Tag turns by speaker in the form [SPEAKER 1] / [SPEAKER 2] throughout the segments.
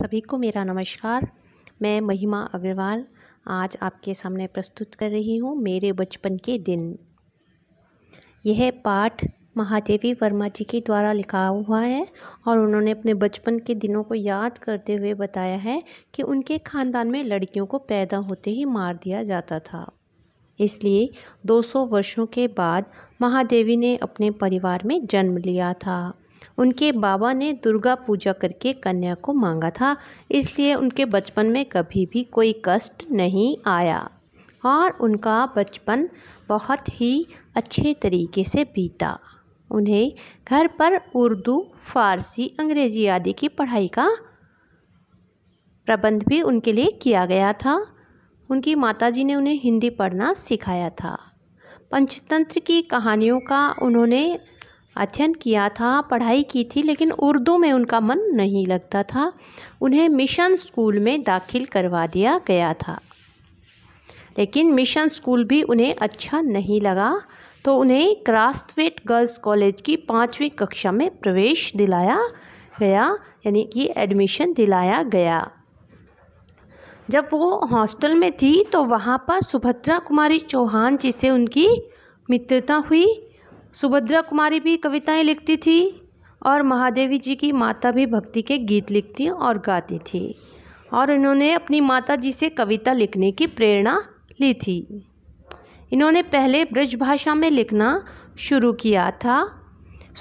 [SPEAKER 1] सभी को मेरा नमस्कार मैं महिमा अग्रवाल आज आपके सामने प्रस्तुत कर रही हूँ मेरे बचपन के दिन यह पाठ महादेवी वर्मा जी के द्वारा लिखा हुआ है और उन्होंने अपने बचपन के दिनों को याद करते हुए बताया है कि उनके ख़ानदान में लड़कियों को पैदा होते ही मार दिया जाता था इसलिए 200 वर्षों के बाद महादेवी ने अपने परिवार में जन्म लिया था उनके बाबा ने दुर्गा पूजा करके कन्या को मांगा था इसलिए उनके बचपन में कभी भी कोई कष्ट नहीं आया और उनका बचपन बहुत ही अच्छे तरीके से बीता उन्हें घर पर उर्दू फारसी अंग्रेजी आदि की पढ़ाई का प्रबंध भी उनके लिए किया गया था उनकी माताजी ने उन्हें हिंदी पढ़ना सिखाया था पंचतंत्र की कहानियों का उन्होंने अध्ययन किया था पढ़ाई की थी लेकिन उर्दू में उनका मन नहीं लगता था उन्हें मिशन स्कूल में दाखिल करवा दिया गया था लेकिन मिशन स्कूल भी उन्हें अच्छा नहीं लगा तो उन्हें क्रास्टवेट गर्ल्स कॉलेज की पाँचवीं कक्षा में प्रवेश दिलाया गया यानी कि एडमिशन दिलाया गया जब वो हॉस्टल में थी तो वहाँ पर सुभद्रा कुमारी चौहान जिसे उनकी मित्रता हुई सुभद्रा कुमारी भी कविताएं लिखती थी और महादेवी जी की माता भी भक्ति के गीत लिखती और गाती थी और इन्होंने अपनी माता जी से कविता लिखने की प्रेरणा ली थी इन्होंने पहले ब्रज भाषा में लिखना शुरू किया था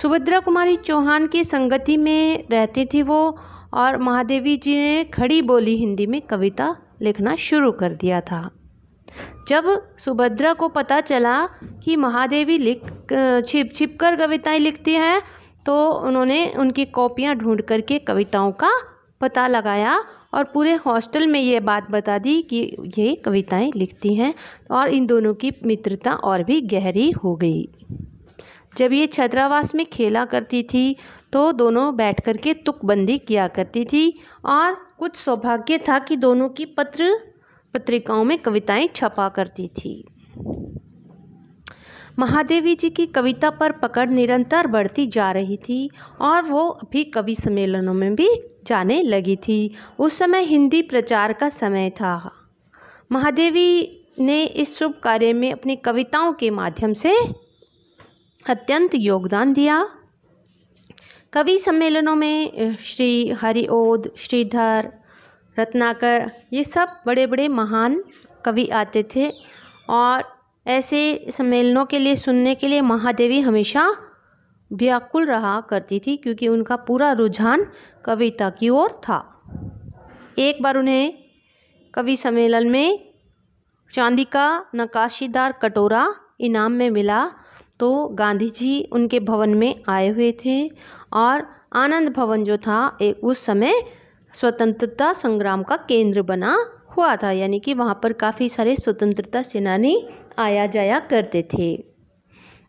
[SPEAKER 1] सुभद्रा कुमारी चौहान की संगति में रहती थी वो और महादेवी जी ने खड़ी बोली हिंदी में कविता लिखना शुरू कर दिया था जब सुभद्रा को पता चला कि महादेवी लिख छिप छिप कर कविताएँ लिखती हैं तो उन्होंने उनकी कॉपियाँ ढूंढ करके कविताओं का पता लगाया और पूरे हॉस्टल में ये बात बता दी कि ये कविताएं लिखती हैं और इन दोनों की मित्रता और भी गहरी हो गई जब ये छात्रावास में खेला करती थी तो दोनों बैठ कर के तुकबंदी किया करती थी और कुछ सौभाग्य था कि दोनों की पत्र पत्रिकाओं में कविताएं छपा करती थी महादेवी जी की कविता पर पकड़ निरंतर बढ़ती जा रही थी और वो भी कवि सम्मेलनों में भी जाने लगी थी उस समय हिंदी प्रचार का समय था महादेवी ने इस शुभ कार्य में अपनी कविताओं के माध्यम से अत्यंत योगदान दिया कवि सम्मेलनों में श्री हरिओद श्रीधर रत्नाकर ये सब बड़े बड़े महान कवि आते थे और ऐसे सम्मेलनों के लिए सुनने के लिए महादेवी हमेशा व्याकुल रहा करती थी क्योंकि उनका पूरा रुझान कविता की ओर था एक बार उन्हें कवि सम्मेलन में चांदी का नकाशीदार कटोरा इनाम में मिला तो गांधी जी उनके भवन में आए हुए थे और आनंद भवन जो था एक उस समय स्वतंत्रता संग्राम का केंद्र बना हुआ था यानी कि वहाँ पर काफ़ी सारे स्वतंत्रता सेनानी आया जाया करते थे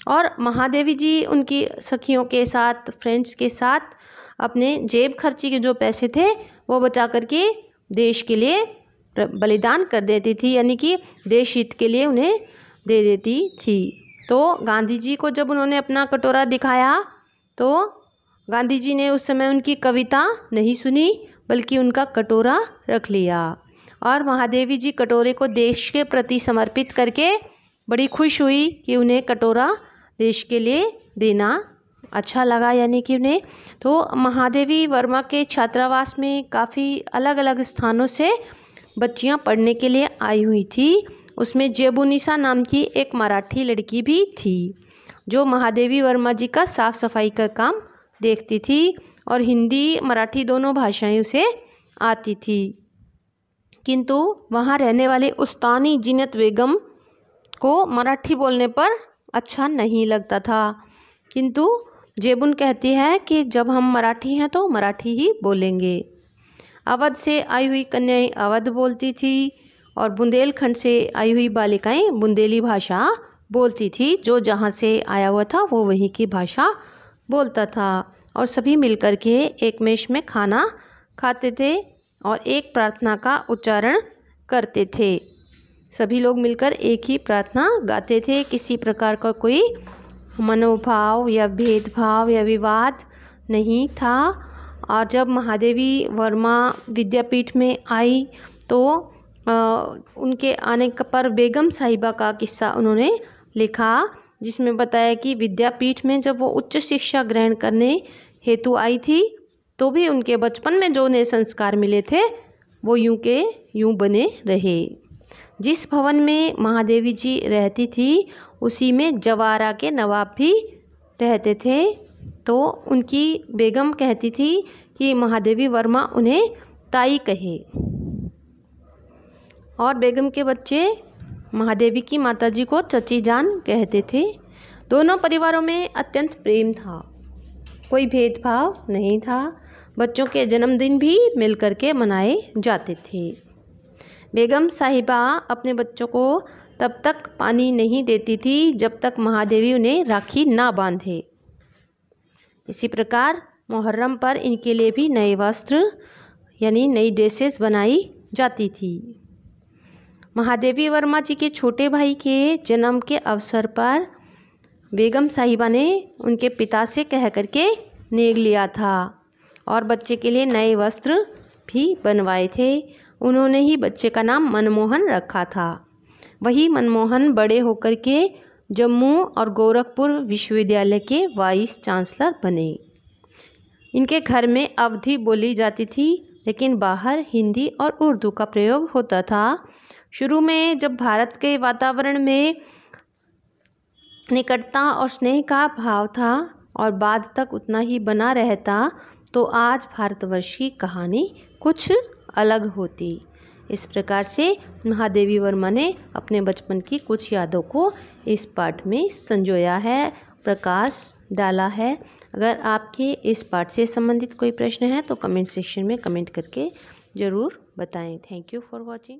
[SPEAKER 1] और महादेवी जी उनकी सखियों के साथ फ्रेंड्स के साथ अपने जेब खर्ची के जो पैसे थे वो बचा करके देश के लिए बलिदान कर देती थी यानी कि देश हित के लिए उन्हें दे देती थी तो गांधी जी को जब उन्होंने अपना कटोरा दिखाया तो गांधी जी ने उस समय उनकी कविता नहीं सुनी बल्कि उनका कटोरा रख लिया और महादेवी जी कटोरे को देश के प्रति समर्पित करके बड़ी खुश हुई कि उन्हें कटोरा देश के लिए देना अच्छा लगा यानी कि उन्हें तो महादेवी वर्मा के छात्रावास में काफ़ी अलग अलग स्थानों से बच्चियां पढ़ने के लिए आई हुई थी उसमें जेबुनिसा नाम की एक मराठी लड़की भी थी जो महादेवी वर्मा जी का साफ़ सफाई का काम देखती थी और हिंदी मराठी दोनों भाषाएं उसे आती थी किंतु वहाँ रहने वाले उस्तानी जिनत बेगम को मराठी बोलने पर अच्छा नहीं लगता था किंतु जेबुन कहती है कि जब हम मराठी हैं तो मराठी ही बोलेंगे अवध से आई हुई कन्याएं अवध बोलती थी और बुंदेलखंड से आई हुई बालिकाएं बुंदेली भाषा बोलती थी जो जहाँ से आया हुआ था वो वहीं की भाषा बोलता था और सभी मिलकर के एक मेष में खाना खाते थे और एक प्रार्थना का उच्चारण करते थे सभी लोग मिलकर एक ही प्रार्थना गाते थे किसी प्रकार का कोई मनोभाव या भेदभाव या विवाद नहीं था और जब महादेवी वर्मा विद्यापीठ में आई तो आ, उनके आने पर बेगम साहिबा का किस्सा उन्होंने लिखा जिसमें बताया कि विद्यापीठ में जब वो उच्च शिक्षा ग्रहण करने हेतु आई थी तो भी उनके बचपन में जो नए संस्कार मिले थे वो यूं के यूं बने रहे जिस भवन में महादेवी जी रहती थी उसी में जवारा के नवाब भी रहते थे तो उनकी बेगम कहती थी कि महादेवी वर्मा उन्हें ताई कहे और बेगम के बच्चे महादेवी की माताजी को चची जान कहते थे दोनों परिवारों में अत्यंत प्रेम था कोई भेदभाव नहीं था बच्चों के जन्मदिन भी मिलकर के मनाए जाते थे बेगम साहिबा अपने बच्चों को तब तक पानी नहीं देती थी जब तक महादेवी उन्हें राखी ना बांधे इसी प्रकार मुहर्रम पर इनके लिए भी नए वस्त्र यानी नई ड्रेसेस बनाई जाती थी महादेवी वर्मा जी के छोटे भाई के जन्म के अवसर पर बेगम साहिबा ने उनके पिता से कह करके नेग लिया था और बच्चे के लिए नए वस्त्र भी बनवाए थे उन्होंने ही बच्चे का नाम मनमोहन रखा था वही मनमोहन बड़े होकर के जम्मू और गोरखपुर विश्वविद्यालय के वाइस चांसलर बने इनके घर में अवधि बोली जाती थी लेकिन बाहर हिंदी और उर्दू का प्रयोग होता था शुरू में जब भारत के वातावरण में निकटता और स्नेह का भाव था और बाद तक उतना ही बना रहता तो आज भारतवर्ष की कहानी कुछ अलग होती इस प्रकार से महादेवी वर्मा ने अपने बचपन की कुछ यादों को इस पाठ में संजोया है प्रकाश डाला है अगर आपके इस पाठ से संबंधित कोई प्रश्न है तो कमेंट सेक्शन में कमेंट करके ज़रूर बताएं थैंक यू फॉर वॉचिंग